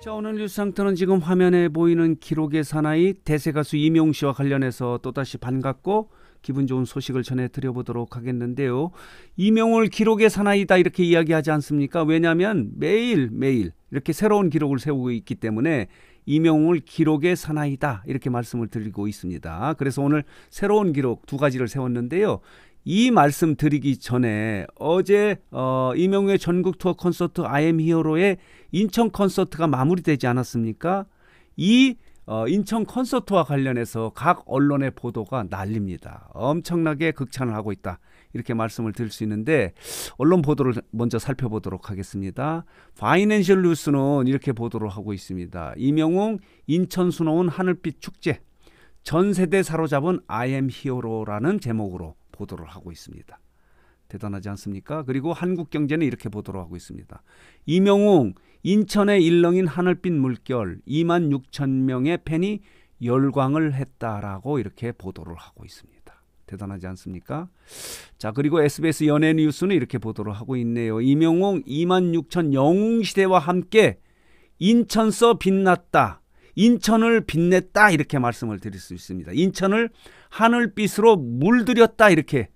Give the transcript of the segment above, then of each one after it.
자 오늘 뉴스 상태는 지금 화면에 보이는 기록의 사나이 대세 가수 이명 씨와 관련해서 또다시 반갑고 기분 좋은 소식을 전해 드려보도록 하겠는데요. 이명을 기록의 사나이다 이렇게 이야기하지 않습니까? 왜냐하면 매일 매일 이렇게 새로운 기록을 세우고 있기 때문에 이명을 기록의 사나이다 이렇게 말씀을 드리고 있습니다. 그래서 오늘 새로운 기록 두 가지를 세웠는데요. 이 말씀 드리기 전에 어제 어, 이명우의 전국 투어 콘서트 아이엠 히어로의 인천 콘서트가 마무리되지 않았습니까? 이 어, 인천 콘서트와 관련해서 각 언론의 보도가 날립니다. 엄청나게 극찬을 하고 있다. 이렇게 말씀을 드릴 수 있는데 언론 보도를 먼저 살펴보도록 하겠습니다. 파이낸셜 뉴스는 이렇게 보도를 하고 있습니다. 이명웅 인천 수놓은 하늘빛 축제 전 세대 사로잡은 아이엠 히어로라는 제목으로 보도를 하고 있습니다. 대단하지 않습니까? 그리고 한국경제는 이렇게 보도를 하고 있습니다. 이명웅 인천의 일렁인 하늘빛 물결 2만 6천 명의 팬이 열광을 했다라고 이렇게 보도를 하고 있습니다. 대단하지 않습니까? 자 그리고 SBS 연예 뉴스는 이렇게 보도를 하고 있네요. 이명웅 2만 6천 영웅 시대와 함께 인천서 빛났다. 인천을 빛냈다 이렇게 말씀을 드릴 수 있습니다. 인천을 하늘빛으로 물들였다 이렇게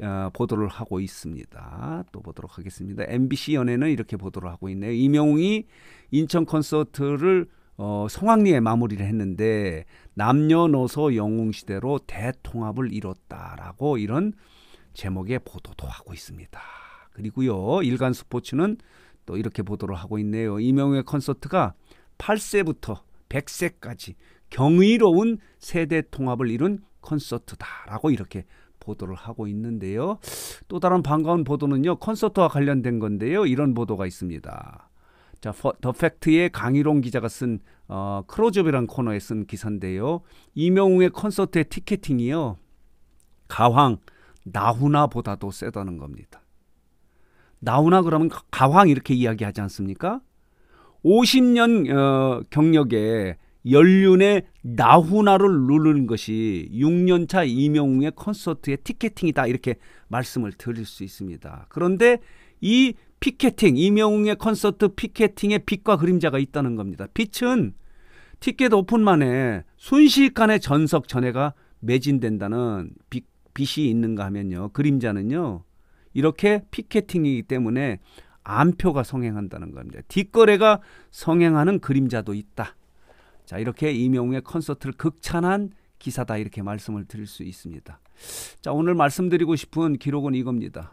어, 보도를 하고 있습니다. 또 보도록 하겠습니다. MBC 연예는 이렇게 보도를 하고 있네요. 이명웅이 인천 콘서트를 어, 성황리에 마무리를 했는데 남녀노소 영웅시대로 대통합을 이뤘다라고 이런 제목의 보도도 하고 있습니다. 그리고요 일간 스포츠는 또 이렇게 보도를 하고 있네요. 이명웅의 콘서트가 8세부터 100세까지 경이로운 세대 통합을 이룬 콘서트다라고 이렇게 보도를 하고 있는데요. 또 다른 반가운 보도는요. 콘서트와 관련된 건데요. 이런 보도가 있습니다. 자, 더 팩트의 강희롱 기자가 쓴 어, 크로즈업이란 코너에 쓴 기사인데요. 이명웅의 콘서트의 티켓팅이요. 가황 나훈아보다도 세다는 겁니다. 나훈아 그러면 가황 이렇게 이야기하지 않습니까? 50년 어, 경력의 연륜의 나훈아를 누르는 것이 6년차 이명웅의 콘서트의 티켓팅이다 이렇게 말씀을 드릴 수 있습니다. 그런데 이 피켓팅 이명웅의 콘서트 피켓팅의 빛과 그림자가 있다는 겁니다. 빛은 티켓 오픈만에 순식간에 전석 전해가 매진된다는 빛, 빛이 있는가 하면요. 그림자는요. 이렇게 피켓팅이기 때문에 암표가 성행한다는 겁니다. 뒷거래가 성행하는 그림자도 있다. 자, 이렇게 이명웅의 콘서트를 극찬한 기사다 이렇게 말씀을 드릴 수 있습니다. 자, 오늘 말씀드리고 싶은 기록은 이겁니다.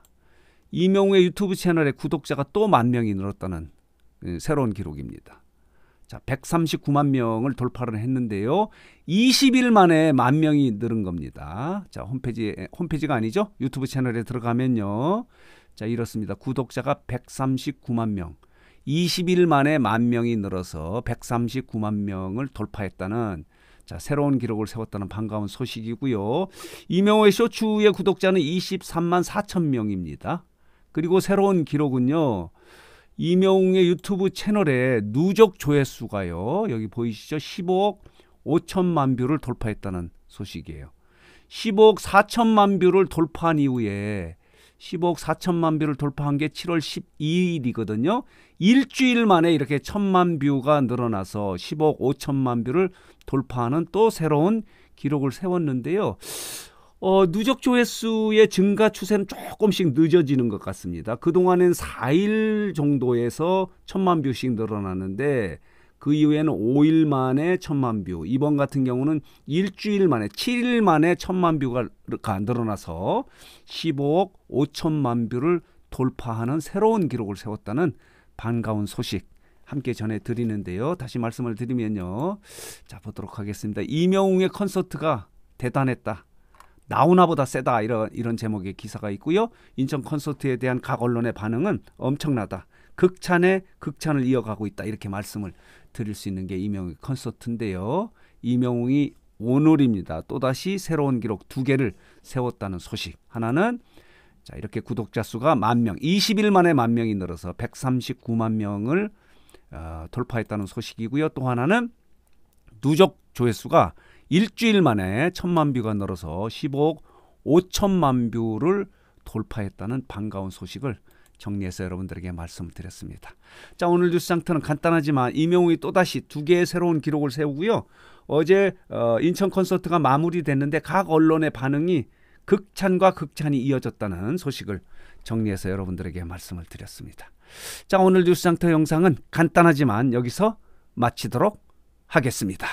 이명웅의 유튜브 채널의 구독자가 또 만 명이 늘었다는 예, 새로운 기록입니다. 자, 139만 명을 돌파를 했는데요. 20일 만에 만 명이 늘은 겁니다. 자, 홈페이지 예, 홈페이지가 아니죠? 유튜브 채널에 들어가면요. 자, 이렇습니다. 구독자가 139만 명. 20일 만에 만 명이 늘어서 139만 명을 돌파했다는 자, 새로운 기록을 세웠다는 반가운 소식이고요. 이명호의 쇼츠의 구독자는 23만 4천 명입니다. 그리고 새로운 기록은요. 이명웅의 유튜브 채널에 누적 조회수가요. 여기 보이시죠? 15억 5천만 뷰를 돌파했다는 소식이에요. 15억 4천만 뷰를 돌파한 이후에 15억 4천만 뷰를 돌파한 게 7월 12일이거든요. 일주일 만에 이렇게 천만 뷰가 늘어나서 15억 5천만 뷰를 돌파하는 또 새로운 기록을 세웠는데요. 어, 누적 조회수의 증가 추세는 조금씩 늦어지는 것 같습니다. 그동안엔 4일 정도에서 천만 뷰씩 늘어났는데 그 이후에는 5일 만에 천만 뷰. 이번 같은 경우는 일주일 만에 7일 만에 천만 뷰가 안 늘어나서 15억 5천만 뷰를 돌파하는 새로운 기록을 세웠다는 반가운 소식 함께 전해 드리는데요. 다시 말씀을 드리면요. 자, 보도록 하겠습니다. 이명웅의 콘서트가 대단했다. 나우나보다 세다 이런 이런 제목의 기사가 있고요. 인천 콘서트에 대한 각 언론의 반응은 엄청나다. 극찬에 극찬을 이어가고 있다 이렇게 말씀을 드릴 수 있는 게 이명웅 콘서트인데요. 이명웅이 오늘입니다. 또다시 새로운 기록 두 개를 세웠다는 소식. 하나는 자, 이렇게 구독자 수가 만 명, 20일 만에 만 명이 늘어서 139만 명을 어, 돌파했다는 소식이고요. 또 하나는 누적 조회수가 일주일 만에 천만 뷰가 늘어서 15억 5천만 뷰를 돌파했다는 반가운 소식을 정리해서 여러분들에게 말씀을 드렸습니다. 자 오늘 뉴스 상태는 간단하지만 이명웅이 또다시 두 개의 새로운 기록을 세우고요. 어제 어, 인천 콘서트가 마무리됐는데 각 언론의 반응이 극찬과 극찬이 이어졌다는 소식을 정리해서 여러분들에게 말씀을 드렸습니다. 자 오늘 뉴스 상태 영상은 간단하지만 여기서 마치도록 하겠습니다.